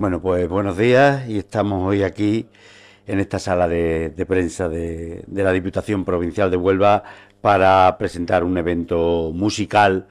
Bueno, pues buenos días y estamos hoy aquí en esta sala de, prensa de, la Diputación Provincial de Huelva para presentar un evento musical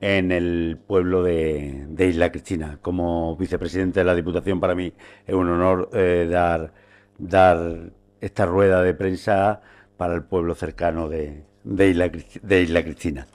en el pueblo de, Isla Cristina. Como vicepresidente de la Diputación para mí es un honor eh, dar, dar esta rueda de prensa para el pueblo cercano de, Isla, de Isla Cristina.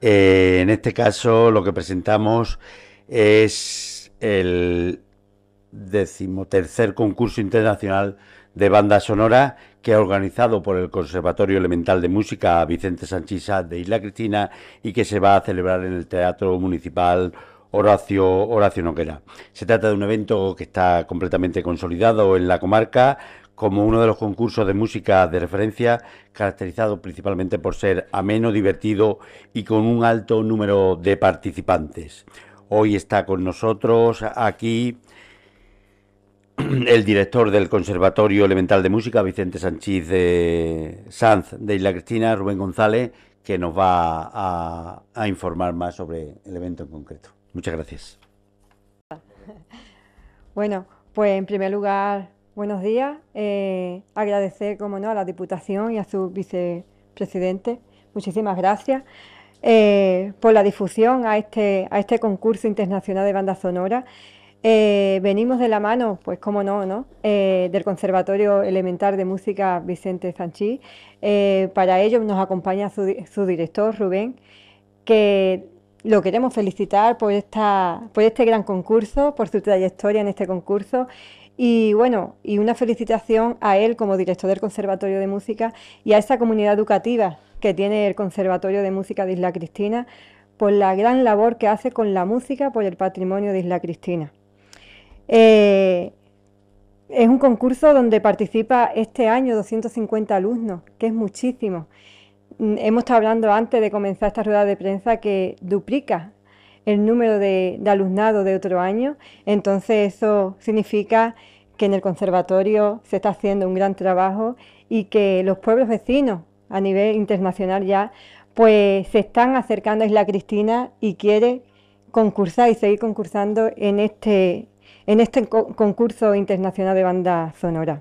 Eh, en este caso lo que presentamos es el decimotercer concurso internacional de banda sonora que ha organizado por el Conservatorio Elemental de Música Vicente Sanchisa de Isla Cristina y que se va a celebrar en el Teatro Municipal Horacio, Horacio Noguera. Se trata de un evento que está completamente consolidado en la comarca como uno de los concursos de música de referencia, caracterizado principalmente por ser ameno, divertido y con un alto número de participantes. Hoy está con nosotros aquí el director del Conservatorio Elemental de Música, Vicente Sánchez de eh, Sanz de Isla Cristina, Rubén González, que nos va a, informar más sobre el evento en concreto. Muchas gracias. Bueno, pues en primer lugar, buenos días. Eh, agradecer, como no, a la Diputación y a su vicepresidente. Muchísimas gracias eh, por la difusión a este, a este concurso internacional de banda sonora. Eh, venimos de la mano, pues como no, ¿no? Eh, del Conservatorio Elemental de Música Vicente Sanchí... Eh, para ello nos acompaña su, director, Rubén, que lo queremos felicitar por, por este gran concurso, por su trayectoria en este concurso. Y bueno, y una felicitación a él como director del Conservatorio de Música y a esa comunidad educativa que tiene el Conservatorio de Música de Isla Cristina por la gran labor que hace con la música por el patrimonio de Isla Cristina. Eh, es un concurso donde participa este año 250 alumnos, que es muchísimo. Mm, hemos estado hablando antes de comenzar esta rueda de prensa que duplica el número de, de alumnado de otro año, entonces eso significa que en el conservatorio se está haciendo un gran trabajo y que los pueblos vecinos a nivel internacional ya pues se están acercando a Isla Cristina y quiere concursar y seguir concursando en este en este concurso internacional de banda sonora.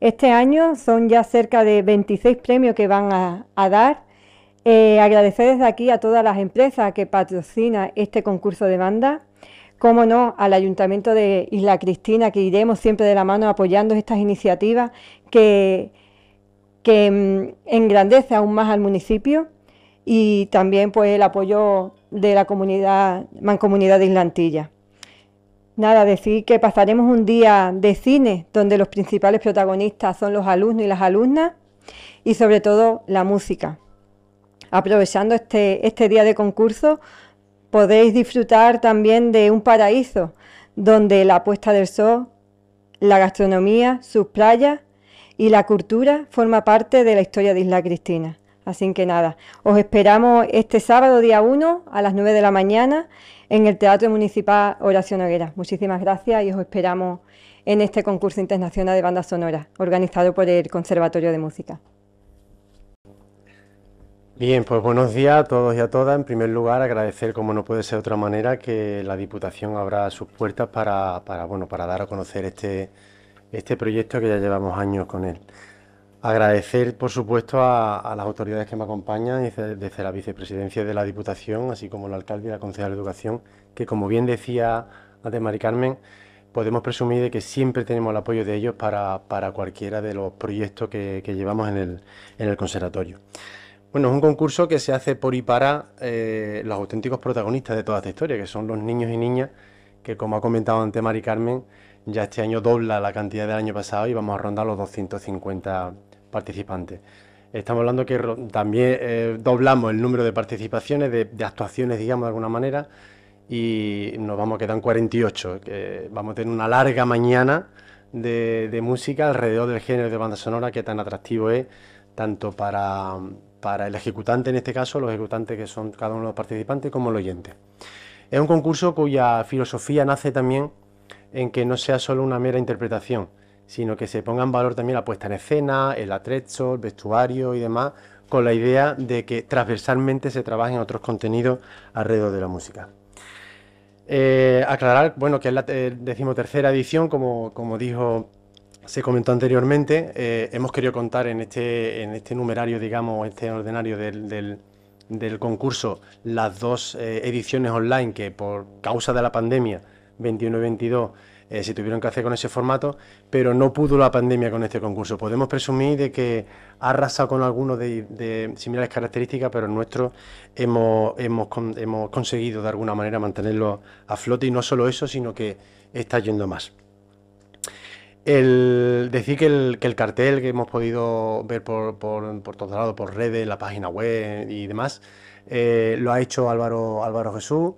Este año son ya cerca de 26 premios que van a, dar. Eh, agradecer desde aquí a todas las empresas que patrocinan este concurso de banda. ...como no, al Ayuntamiento de Isla Cristina, que iremos siempre de la mano apoyando estas iniciativas que, que mm, engrandece aún más al municipio y también pues el apoyo de la comunidad, mancomunidad de Islantilla. Nada, decir que pasaremos un día de cine donde los principales protagonistas son los alumnos y las alumnas y sobre todo la música. Aprovechando este, este día de concurso podéis disfrutar también de un paraíso donde la puesta del sol, la gastronomía, sus playas y la cultura forma parte de la historia de Isla Cristina. Así que nada, os esperamos este sábado día 1 a las 9 de la mañana en el Teatro Municipal Horacio Noguera. Muchísimas gracias y os esperamos en este concurso internacional de bandas sonoras organizado por el Conservatorio de Música. Bien, pues buenos días a todos y a todas. En primer lugar, agradecer, como no puede ser de otra manera, que la Diputación abra sus puertas para, para, bueno, para dar a conocer este, este proyecto que ya llevamos años con él. Agradecer, por supuesto, a, las autoridades que me acompañan desde, la vicepresidencia de la Diputación, así como el alcalde y la concejal de Educación, que, como bien decía antes Mari Carmen, podemos presumir de que siempre tenemos el apoyo de ellos para, cualquiera de los proyectos que, llevamos en el, conservatorio. Bueno, es un concurso que se hace por y para eh, los auténticos protagonistas de toda esta historia, que son los niños y niñas que, como ha comentado antes Mari Carmen, ya este año dobla la cantidad del año pasado y vamos a rondar los 250 participantes. Estamos hablando que también eh, doblamos el número de participaciones, de, actuaciones, digamos, de alguna manera, y nos vamos a quedar en 48. vamos a tener una larga mañana de, música alrededor del género de banda sonora que tan atractivo es, tanto para, para el ejecutante, en este caso, los ejecutantes que son cada uno de los participantes, como el oyente. Es un concurso cuya filosofía nace también en que no sea solo una mera interpretación, sino que se ponga en valor también la puesta en escena, el atrecho, el vestuario y demás, con la idea de que transversalmente se trabajen otros contenidos alrededor de la música. Eh, aclarar, bueno, que es la decimotercera edición, como, como dijo, se comentó anteriormente, eh, hemos querido contar en este, en este numerario, digamos, este ordenario del, del, concurso, las dos eh, ediciones online que por causa de la pandemia, 21 y 22, eh, se tuvieron que hacer con ese formato, pero no pudo la pandemia con este concurso. Podemos presumir de que ha arrasado con algunos de, similares características, pero el nuestro hemos, conseguido de alguna manera mantenerlo a flote y no solo eso, sino que está yendo más. El decir que el, cartel que hemos podido ver por, por, todos lados, por redes, la página web y demás, eh, lo ha hecho Álvaro, Álvaro Jesús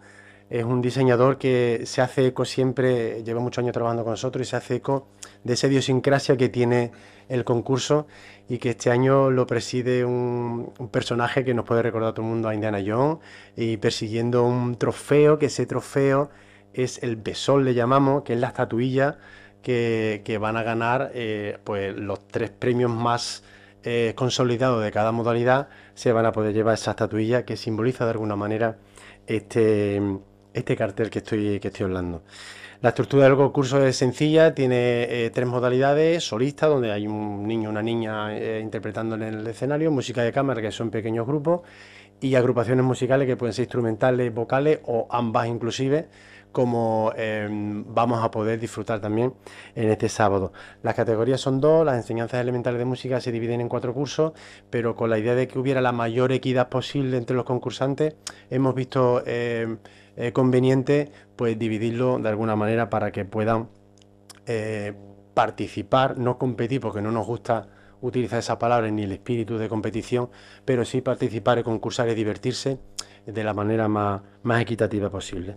es un diseñador que se hace eco siempre, lleva muchos años trabajando con nosotros y se hace eco de esa idiosincrasia que tiene el concurso y que este año lo preside un, personaje que nos puede recordar a todo el mundo a Indiana Jones y persiguiendo un trofeo, que ese trofeo es el besol le llamamos, que es la estatuilla que, van a ganar eh, pues los tres premios más eh, consolidados de cada modalidad, se van a poder llevar esa estatuilla que simboliza de alguna manera este este cartel que estoy, que estoy hablando. La estructura del concurso es sencilla, tiene eh, tres modalidades, solista, donde hay un niño o una niña ...interpretándole eh, interpretando en el escenario, música de cámara, que son pequeños grupos, y agrupaciones musicales que pueden ser instrumentales, vocales o ambas inclusive, como em, vamos a poder disfrutar también en este sábado. Las categorías son dos, las enseñanzas elementales de música se dividen en cuatro cursos, pero con la idea de que hubiera la mayor equidad posible entre los concursantes, hemos visto... Em, eh, conveniente pues dividirlo de alguna manera para que puedan eh, participar, no competir, porque no nos gusta utilizar esa palabra ni el espíritu de competición, pero sí participar y concursar y divertirse de la manera más, equitativa posible.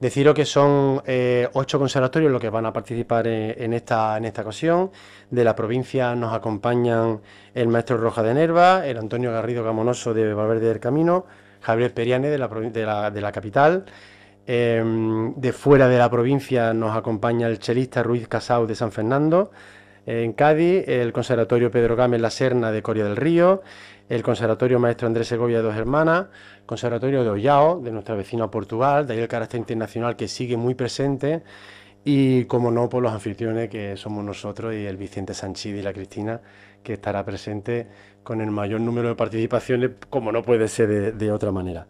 Deciros que son eh, ocho conservatorios los que van a participar en, esta, en esta ocasión. De la provincia nos acompañan el maestro Roja de Nerva, el Antonio Garrido Gamonoso de Valverde del Camino, Javier Periane de la, capital. Em, de fuera de la provincia nos acompaña el chelista Ruiz Casau de San Fernando, en Cádiz, el Conservatorio Pedro Gámez La Serna de Coria del Río, el Conservatorio Maestro Andrés Segovia de Dos Hermanas, Conservatorio de Ollao, de nuestra vecina Portugal, de ahí el carácter internacional que sigue muy presente, y como no, por los anfitriones que somos nosotros y el Vicente Sanchid y la Cristina, que estará presente con el mayor número de participaciones, como no puede ser de, otra manera.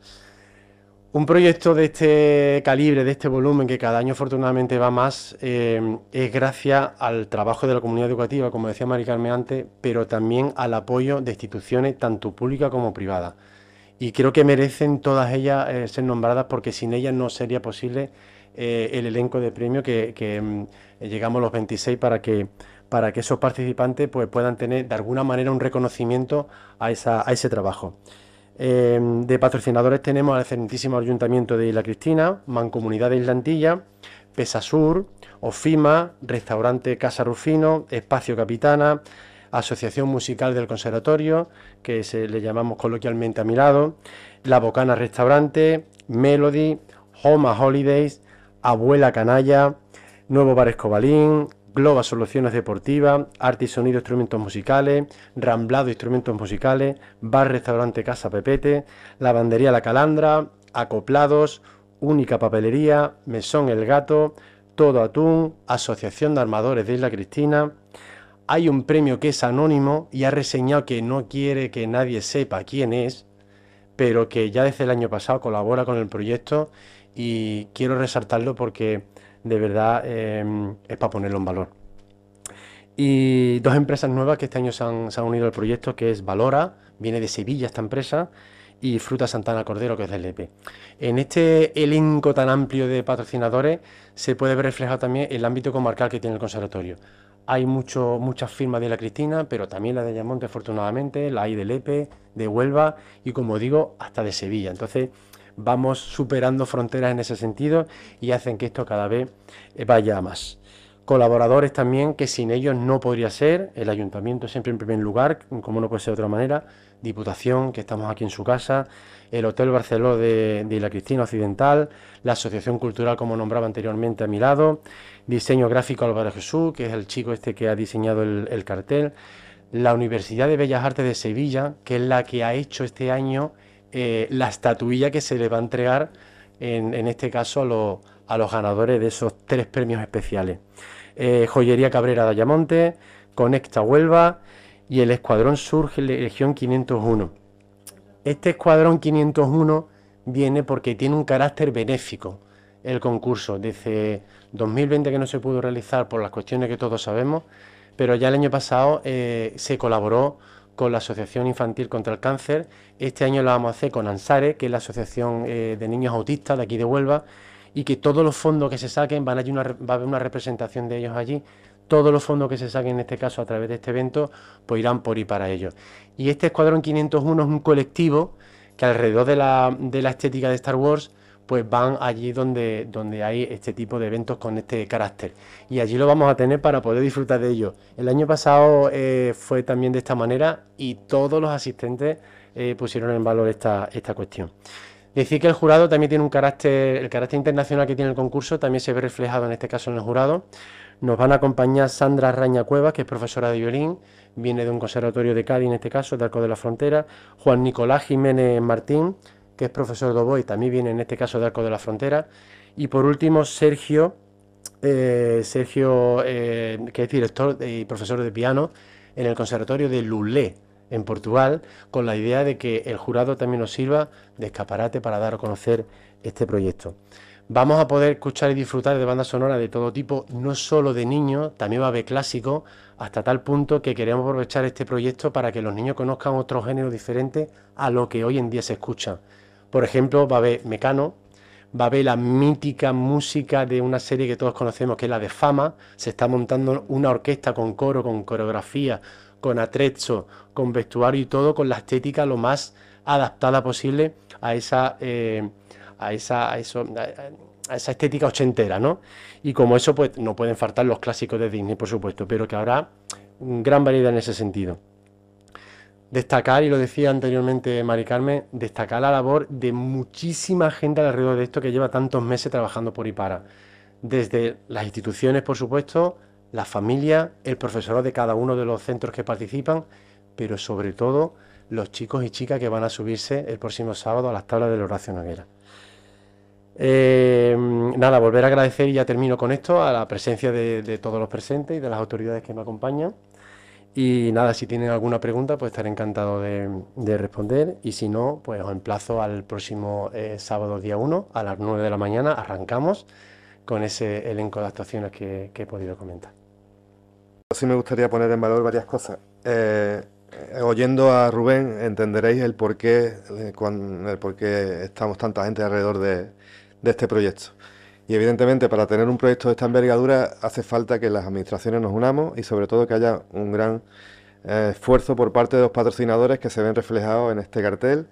Un proyecto de este calibre, de este volumen, que cada año afortunadamente va más, eh, es gracias al trabajo de la comunidad educativa, como decía Maricarme antes, pero también al apoyo de instituciones tanto públicas como privadas y creo que merecen todas ellas eh, ser nombradas porque sin ellas no sería posible eh, el elenco de premio que, mm, llegamos los 26 para que para que esos participantes pues, puedan tener de alguna manera un reconocimiento a, esa, a ese trabajo. Em, de patrocinadores tenemos al excelentísimo Ayuntamiento de Isla Cristina, Mancomunidad de Islantilla, Pesasur, Ofima, Restaurante Casa Rufino, Espacio Capitana, Asociación Musical del Conservatorio, que se le llamamos coloquialmente a mi lado, La Bocana Restaurante, Melody, Home Holidays, Abuela Canalla, Nuevo Bar Escobalín, Globa Soluciones Deportivas, Arte y Sonido Instrumentos Musicales, Ramblado Instrumentos Musicales, Bar Restaurante Casa Pepete, Lavandería La Calandra, Acoplados, Única Papelería, Mesón El Gato, Todo Atún, Asociación de Armadores de Isla Cristina, hay un premio que es anónimo y ha reseñado que no quiere que nadie sepa quién es, pero que ya desde el año pasado colabora con el proyecto y quiero resaltarlo porque de verdad eh, es para ponerlo en valor. Y dos empresas nuevas que este año se han, se han unido al proyecto, que es Valora, viene de Sevilla esta empresa, y Fruta Santana Cordero, que es del EP. En este elenco tan amplio de patrocinadores se puede ver reflejado también el ámbito comarcal que tiene el conservatorio. Hay muchas firmas de la Cristina, pero también la de Ayamonte, afortunadamente, la hay de Lepe, de Huelva y, como digo, hasta de Sevilla. Entonces, vamos superando fronteras en ese sentido y hacen que esto cada vez vaya más colaboradores también que sin ellos no podría ser, el ayuntamiento siempre en primer lugar, como no puede ser de otra manera, Diputación, que estamos aquí en su casa, el Hotel Barceló de, la Cristina Occidental, la Asociación Cultural, como nombraba anteriormente a mi lado, Diseño Gráfico Álvaro Jesús, que es el chico este que ha diseñado el, cartel, la Universidad de Bellas Artes de Sevilla, que es la que ha hecho este año eh, la estatuilla que se le va a entregar, en, en este caso, a los a los ganadores de esos tres premios especiales. Eh, Joyería Cabrera de Ayamonte, Conecta Huelva y el Escuadrón Surge Legión 501. Este Escuadrón 501 viene porque tiene un carácter benéfico el concurso. Desde 2020 que no se pudo realizar por las cuestiones que todos sabemos, pero ya el año pasado eh, se colaboró con la Asociación Infantil contra el Cáncer. Este año lo vamos a hacer con ANSARE, que es la Asociación eh, de Niños Autistas de aquí de Huelva, y que todos los fondos que se saquen, van a una, va a haber una representación de ellos allí, todos los fondos que se saquen en este caso a través de este evento, pues irán por y para ellos. Y este Escuadrón 501 es un colectivo que alrededor de la, estética de Star Wars, pues van allí donde, donde hay este tipo de eventos con este carácter. Y allí lo vamos a tener para poder disfrutar de ello. El año pasado eh, fue también de esta manera y todos los asistentes eh, pusieron en valor esta, esta cuestión. Decir que el jurado también tiene un carácter, el carácter internacional que tiene el concurso también se ve reflejado en este caso en el jurado. Nos van a acompañar Sandra Raña Cuevas, que es profesora de violín, viene de un conservatorio de Cádiz, en este caso, de Arco de la Frontera. Juan Nicolás Jiménez Martín, que es profesor de oboe, también viene en este caso de Arco de la Frontera. Y por último, Sergio, eh, Sergio eh, que es director y profesor de piano en el conservatorio de Lulé en Portugal, con la idea de que el jurado también nos sirva de escaparate para dar a conocer este proyecto. Vamos a poder escuchar y disfrutar de bandas sonoras de todo tipo, no solo de niños, también va a haber clásicos, hasta tal punto que queremos aprovechar este proyecto para que los niños conozcan otros géneros diferente a lo que hoy en día se escucha. Por ejemplo, va a haber Mecano, va a haber la mítica música de una serie que todos conocemos, que es la de Fama. Se está montando una orquesta con coro, con coreografía, con atrecho, con vestuario y todo, con la estética lo más adaptada posible a esa, eh, a esa, a esa estética ochentera, ¿no? Y como eso, pues no pueden faltar los clásicos de Disney, por supuesto, pero que habrá gran variedad en ese sentido. Destacar, y lo decía anteriormente Mari Carmen, destacar la labor de muchísima gente alrededor de esto que lleva tantos meses trabajando por y para. Desde las instituciones, por supuesto, la familia, el profesorado de cada uno de los centros que participan, pero sobre todo los chicos y chicas que van a subirse el próximo sábado a las tablas de Horacio Noguera. Eh, nada, volver a agradecer y ya termino con esto a la presencia de, todos los presentes y de las autoridades que me acompañan. Y nada, si tienen alguna pregunta, pues estaré encantado de, responder. Y si no, pues os emplazo al próximo eh, sábado día 1 a las 9 de la mañana. Arrancamos con ese elenco de actuaciones que he podido comentar. Sí me gustaría poner en valor varias cosas. Eh, eh, oyendo a Rubén entenderéis el por qué, eh, el por estamos tanta gente alrededor de, este proyecto. Y evidentemente para tener un proyecto de esta envergadura hace falta que las administraciones nos unamos y sobre todo que haya un gran esfuerzo por parte de los patrocinadores que se ven reflejados en este cartel.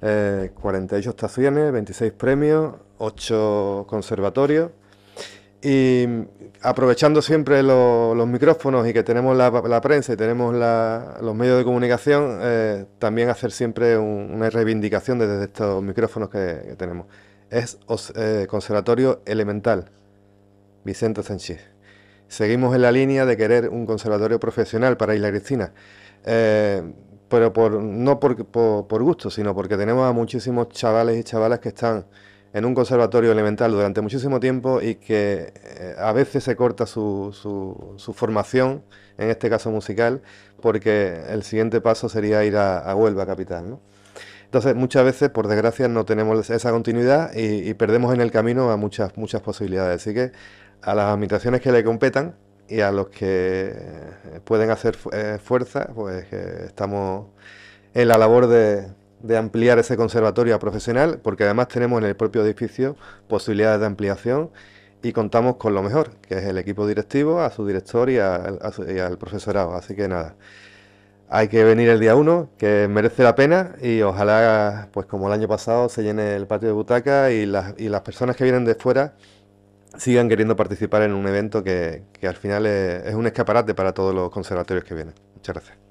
48 estaciones, 26 premios, 8 conservatorios y aprovechando siempre los micrófonos y que tenemos la, prensa y tenemos los medios de comunicación, eh, también hacer siempre una reivindicación desde estos micrófonos que, tenemos. Es eh, Conservatorio Elemental, Vicente Sánchez. Seguimos en la línea de querer un conservatorio profesional para Isla Cristina. Eh, pero por, no por, por, por gusto, sino porque tenemos a muchísimos chavales y chavalas que están en un conservatorio elemental durante muchísimo tiempo y que eh, a veces se corta su, su, formación, en este caso musical, porque el siguiente paso sería ir a, Huelva capital. Entonces muchas veces, por desgracia, no tenemos esa continuidad y, perdemos en el camino a muchas, muchas posibilidades. Así que a las administraciones que le competan y a los que eh, pueden hacer eh, fuerza, pues estamos en la labor de, de ampliar ese conservatorio a profesional, porque además tenemos en el propio edificio posibilidades de ampliación y contamos con lo mejor, que es el equipo directivo, a su director y, al profesorado. Así que nada, hay que venir el día uno que merece la pena y ojalá, pues como el año pasado, se llene el patio de butaca y las, y las personas que vienen de fuera sigan queriendo participar en un evento que, que al final es, es un escaparate para todos los conservatorios que vienen. Muchas gracias.